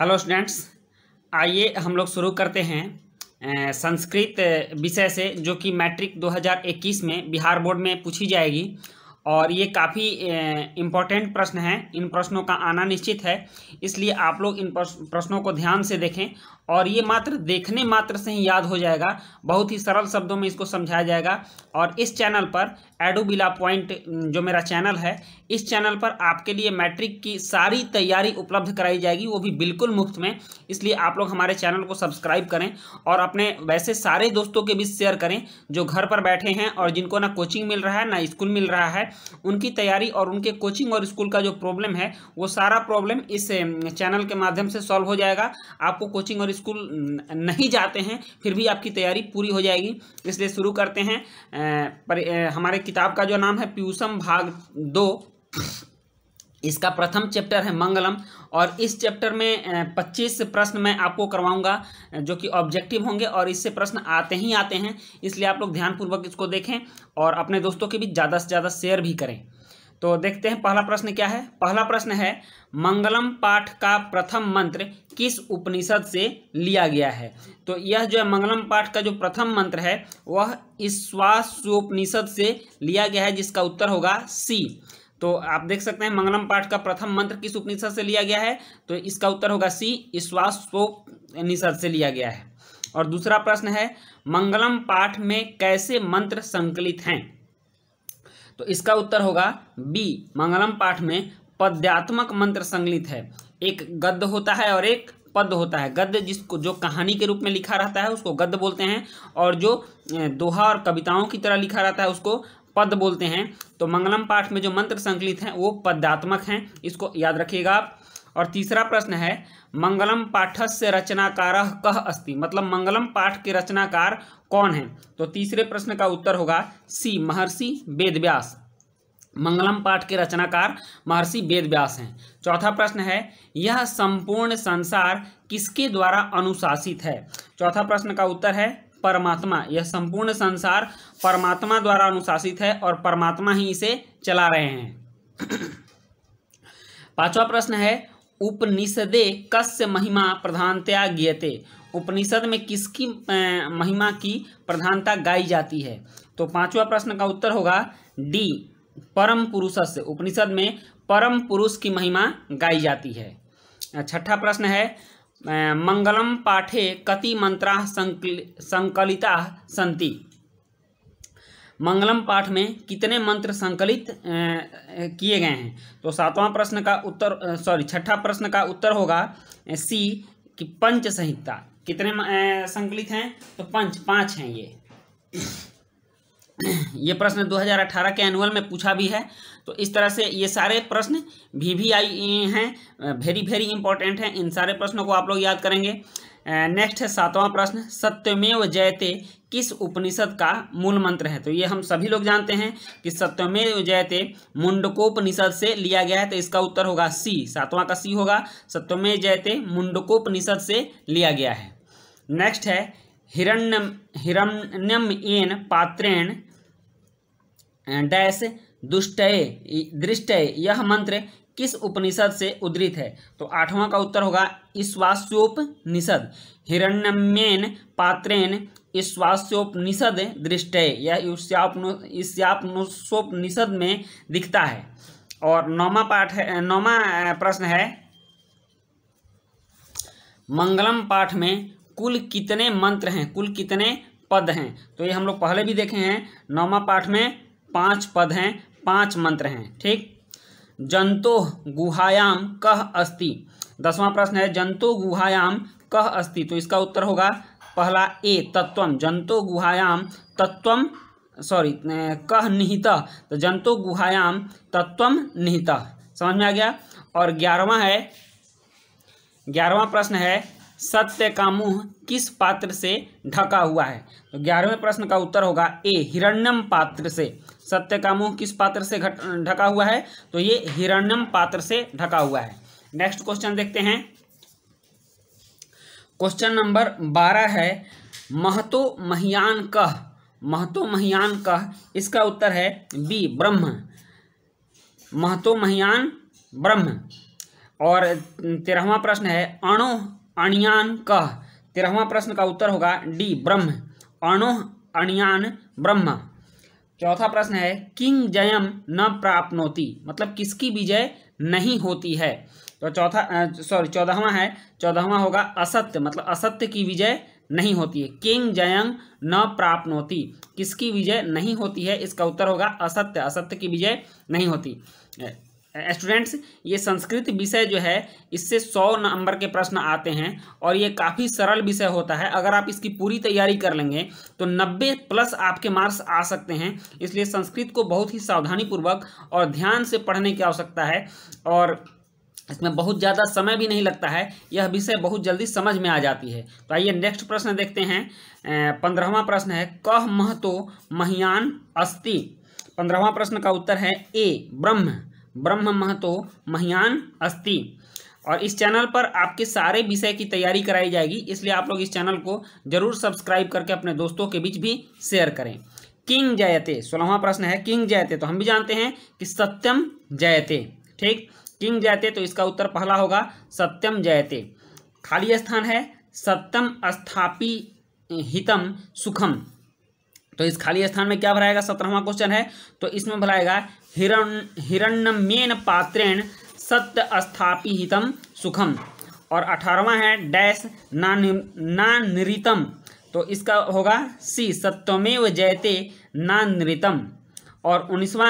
Hello students आइए हम लोग शुरू करते हैं संस्कृत विषय से जो कि मैट्रिक 2021 में बिहार बोर्ड में पूछी जाएगी और ये काफ़ी इम्पोर्टेंट प्रश्न हैं इन प्रश्नों का आना निश्चित है इसलिए आप लोग इन प्रश्नों को ध्यान से देखें और ये मात्र देखने मात्र से ही याद हो जाएगा बहुत ही सरल शब्दों में इसको समझाया जाएगा और इस चैनल पर एडोबिला पॉइंट जो मेरा चैनल है इस चैनल पर आपके लिए मैट्रिक की सारी तैयारी उपलब्ध कराई जाएगी वो भी बिल्कुल मुफ्त में इसलिए आप लोग हमारे चैनल को सब्सक्राइब करें और अपने वैसे सारे दोस्तों के बीच शेयर करें जो घर पर बैठे हैं और जिनको ना कोचिंग मिल रहा है ना स्कूल मिल रहा है उनकी तैयारी और उनके कोचिंग और स्कूल का जो प्रॉब्लम है वो सारा प्रॉब्लम इस चैनल के माध्यम से सॉल्व हो जाएगा आपको कोचिंग और स्कूल नहीं जाते हैं फिर भी आपकी तैयारी पूरी हो जाएगी इसलिए शुरू करते हैं पर हमारे किताब का जो नाम है पीयूषम भाग दो इसका प्रथम चैप्टर है मंगलम और इस चैप्टर में 25 प्रश्न मैं आपको करवाऊंगा जो कि ऑब्जेक्टिव होंगे और इससे प्रश्न आते ही आते हैं इसलिए आप लोग ध्यानपूर्वक इसको देखें और अपने दोस्तों के बीच ज़्यादा से ज़्यादा शेयर भी करें तो देखते हैं पहला प्रश्न क्या है पहला प्रश्न है मंगलम पाठ का प्रथम मंत्र किस उपनिषद से लिया गया है तो यह जो है मंगलम पाठ का जो प्रथम मंत्र है वह ईश्वासोपनिषद से लिया गया है जिसका उत्तर होगा सी तो आप देख सकते हैं मंगलम पाठ का प्रथम मंत्र किस उपनिषद से लिया गया है तो इसका उत्तर होगा सी ईश्वासोपनिषद से लिया गया है और दूसरा प्रश्न है मंगलम पाठ में कैसे मंत्र संकलित हैं तो इसका उत्तर होगा बी मंगलम पाठ में पद्यात्मक मंत्र संगलित है एक गद्य होता है और एक पद होता है गद्य जिसको जो कहानी के रूप में लिखा रहता है उसको गद्य बोलते हैं और जो दोहा और कविताओं की तरह लिखा रहता है उसको पद बोलते हैं तो मंगलम पाठ में जो मंत्र संकलित हैं वो पद्यात्मक हैं इसको याद रखिएगा आप और तीसरा प्रश्न है मंगलम पाठस्य रचनाकार कह अस्ति मतलब मंगलम पाठ के रचनाकार कौन है तो तीसरे प्रश्न का उत्तर होगा सी महर्षि वेदव्यास मंगलम पाठ के रचनाकार महर्षि वेदव्यास हैं चौथा प्रश्न है यह संपूर्ण संसार किसके द्वारा अनुशासित है चौथा प्रश्न का उत्तर है परमात्मा यह संपूर्ण संसार परमात्मा द्वारा अनुशासित है और परमात्मा ही इसे चला रहे हैं पांचवा प्रश्न है उपनिषदे कस्य महिमा प्रधानतया गियते उपनिषद में किसकी महिमा की प्रधानता गाई जाती है तो पांचवा प्रश्न का उत्तर होगा डी परम पुरुष से उपनिषद में परम पुरुष की महिमा गाई जाती है छठा प्रश्न है मंगलम पाठे कति मंत्रा संकलिता संति मंगलम पाठ में कितने मंत्र संकलित किए गए हैं तो सातवां प्रश्न का उत्तर सॉरी छठा प्रश्न का उत्तर होगा सी कि पंच संहिता कितने संकलित हैं तो पंच पांच हैं ये ये प्रश्न 2018 के एनुअल में पूछा भी है तो इस तरह से ये सारे प्रश्न भी भी आई हैं वेरी वेरी इंपॉर्टेंट हैं इन सारे प्रश्नों को आप लोग याद करेंगे नेक्स्ट है सातवां प्रश्न सत्यमेव जयते किस उपनिषद का मूल मंत्र है तो ये हम सभी लोग जानते हैं कि सत्यमेव जयते मुंडकोपनिषद से लिया गया है तो इसका उत्तर होगा सी सातवां का सी होगा सत्यमेव जयते मुंडकोपनिषद से लिया गया है नेक्स्ट है हिरण्यम हिरण्यम एन पात्रेण डैश दुष्टय दृष्टय यह मंत्र किस उपनिषद से उद्धृत है तो आठवां का उत्तर होगा ईश्वास्योपनिषद हिरण्यमेन पात्रेन ईश्वास्योपनिषद दृष्ट यह ईश्यापनोपनिषद में दिखता है और नौवा पाठ है नौवा प्रश्न है मंगलम पाठ में कुल कितने मंत्र हैं कुल कितने पद हैं तो ये हम लोग पहले भी देखे हैं नौवा पाठ में पांच पद हैं पांच मंत्र हैं ठीक जंतो गुहायाम कह अस्ति दसवां प्रश्न है जंतो गुहायाम कह अस्ति तो इसका उत्तर होगा पहला ए तत्वम जंतो गुहायाम तत्वम सॉरी कह निहित तो जंतो गुहायाम तत्वम निहित समझ में आ गया और ग्यारहवा है ग्यारहवा प्रश्न है सत्य का मुंह किस पात्र से ढका हुआ है तो ग्यारहवें प्रश्न का उत्तर होगा ए हिरण्यम पात्र से सत्य का मुंह किस पात्र से घट ढका हुआ है तो ये हिरण्यम पात्र से ढका हुआ है नेक्स्ट क्वेश्चन देखते हैं क्वेश्चन नंबर बारह है महतो महियान कह महतो महियान कह इसका उत्तर है बी ब्रह्म महतो महियान ब्रह्म और तेरहवा प्रश्न है अणो अणियान कह तेरहवा प्रश्न का उत्तर होगा डी ब्रह्म अणो अणियान ब्रह्म चौथा प्रश्न है किंग जयम न प्राप्त मतलब किसकी विजय नहीं होती है तो चौथा सॉरी चौदहवा है चौदहवा होगा असत्य मतलब असत्य की विजय नहीं होती है किंग जयंग न होती किसकी विजय नहीं होती है इसका उत्तर होगा असत्य असत्य की विजय नहीं होती स्टूडेंट्स ये संस्कृत विषय जो है इससे सौ नंबर के प्रश्न आते हैं और ये काफ़ी सरल विषय होता है अगर आप इसकी पूरी तैयारी कर लेंगे तो नब्बे प्लस आपके मार्क्स आ सकते हैं इसलिए संस्कृत को बहुत ही सावधानीपूर्वक और ध्यान से पढ़ने की आवश्यकता है और इसमें बहुत ज़्यादा समय भी नहीं लगता है यह विषय बहुत जल्दी समझ में आ जाती है तो आइए नेक्स्ट प्रश्न देखते हैं पंद्रहवा प्रश्न है कह महतो महियान अस्ति पंद्रहवा प्रश्न का उत्तर है ए ब्रह्म ब्रह्म महतो महियान अस्ति और इस चैनल पर आपके सारे विषय की तैयारी कराई जाएगी इसलिए आप लोग इस चैनल को जरूर सब्सक्राइब करके अपने दोस्तों के बीच भी शेयर करें किंग जयते सोलहवा प्रश्न है किंग जयते तो हम भी जानते हैं कि सत्यम जयते ठीक किंग जयते तो इसका उत्तर पहला होगा सत्यम जयते खाली स्थान है सत्यम स्थापी हितम सुखम तो इस खाली स्थान में क्या भराएगा सत्रहवा क्वेश्चन है तो इसमें भराएगा हिरण हिरण्यमेन पात्रेण सत्य स्थापित सुखम और अठारवा है डैश नानृतम तो इसका होगा सी सत्यमेव जयते नानृतम और उन्नीसवा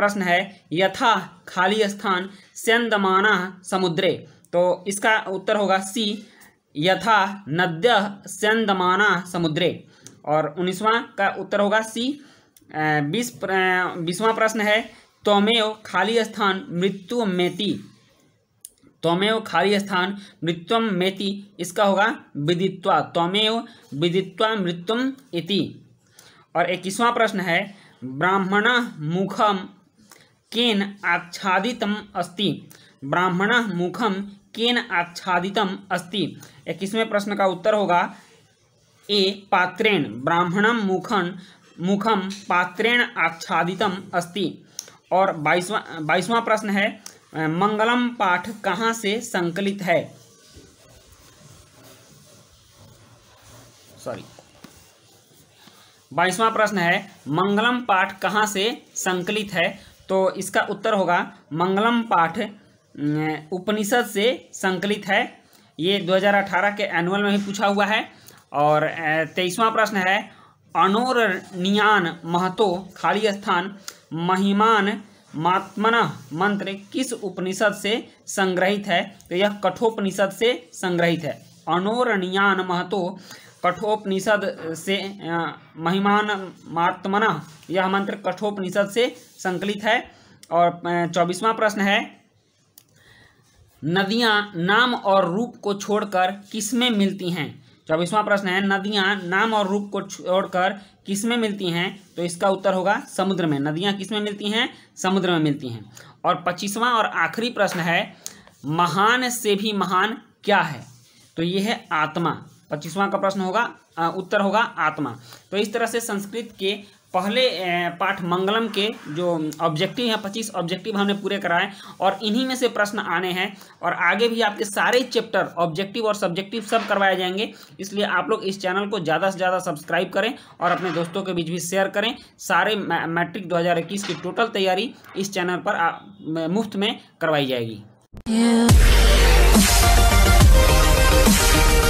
प्रश्न है यथा खाली स्थान स्यंदमाना समुद्रे तो इसका उत्तर होगा सी यथा नद्य स्यंदमाना समुद्रे और उन्नीसवा का उत्तर होगा सी बीस बीसवा प्रश्न है तोमेव खाली स्थान मृत्यु मेति तोमेव खाली स्थान मृत्युम मेति इसका होगा विदित्वा तोमेव विदित्वा मृत्युम इति और इक्कीसवां प्रश्न है ब्राह्मण मुखम केन आच्छादितम अस्ति ब्राह्मण मुखम केन आच्छादितम अस्ति इक्कीसवें प्रश्न का उत्तर होगा ए पात्रेण ब्राह्मणम मुखन मुखम पात्रेण आच्छादितम अस्ति और बाईसवा बाईसवां प्रश्न है मंगलम पाठ कहाँ से संकलित है सॉरी बाईसवां प्रश्न है मंगलम पाठ कहाँ से संकलित है तो इसका उत्तर होगा मंगलम पाठ उपनिषद से संकलित है ये 2018 के एनुअल में भी पूछा हुआ है और तेईसवां प्रश्न है अनोरणियान महतो खाली स्थान महिमान मात्मना मंत्र किस उपनिषद से संग्रहित है तो यह कठोपनिषद से संग्रहित है अनोरणियान महतो कठोपनिषद से महिमान मात्मना यह मंत्र कठोपनिषद से संकलित है और चौबीसवां प्रश्न है नदियाँ नाम और रूप को छोड़कर किसमें मिलती हैं चौबीसवां प्रश्न है नदियां नाम और रूप को छोड़कर किसमें मिलती हैं तो इसका उत्तर होगा समुद्र में नदियाँ किसमें मिलती हैं समुद्र में मिलती हैं और पच्चीसवां और आखिरी प्रश्न है महान से भी महान क्या है तो ये है आत्मा पच्चीसवां का प्रश्न होगा उत्तर होगा आत्मा तो इस तरह से संस्कृत के पहले पाठ मंगलम के जो ऑब्जेक्टिव हैं पच्चीस ऑब्जेक्टिव हमने पूरे कराए और इन्हीं में से प्रश्न आने हैं और आगे भी आपके सारे चैप्टर ऑब्जेक्टिव और सब्जेक्टिव सब करवाए जाएंगे इसलिए आप लोग इस चैनल को ज़्यादा से ज़्यादा सब्सक्राइब करें और अपने दोस्तों के बीच भी शेयर करें सारे मैट्रिक दो की टोटल तैयारी इस चैनल पर मुफ्त में करवाई जाएगी yeah.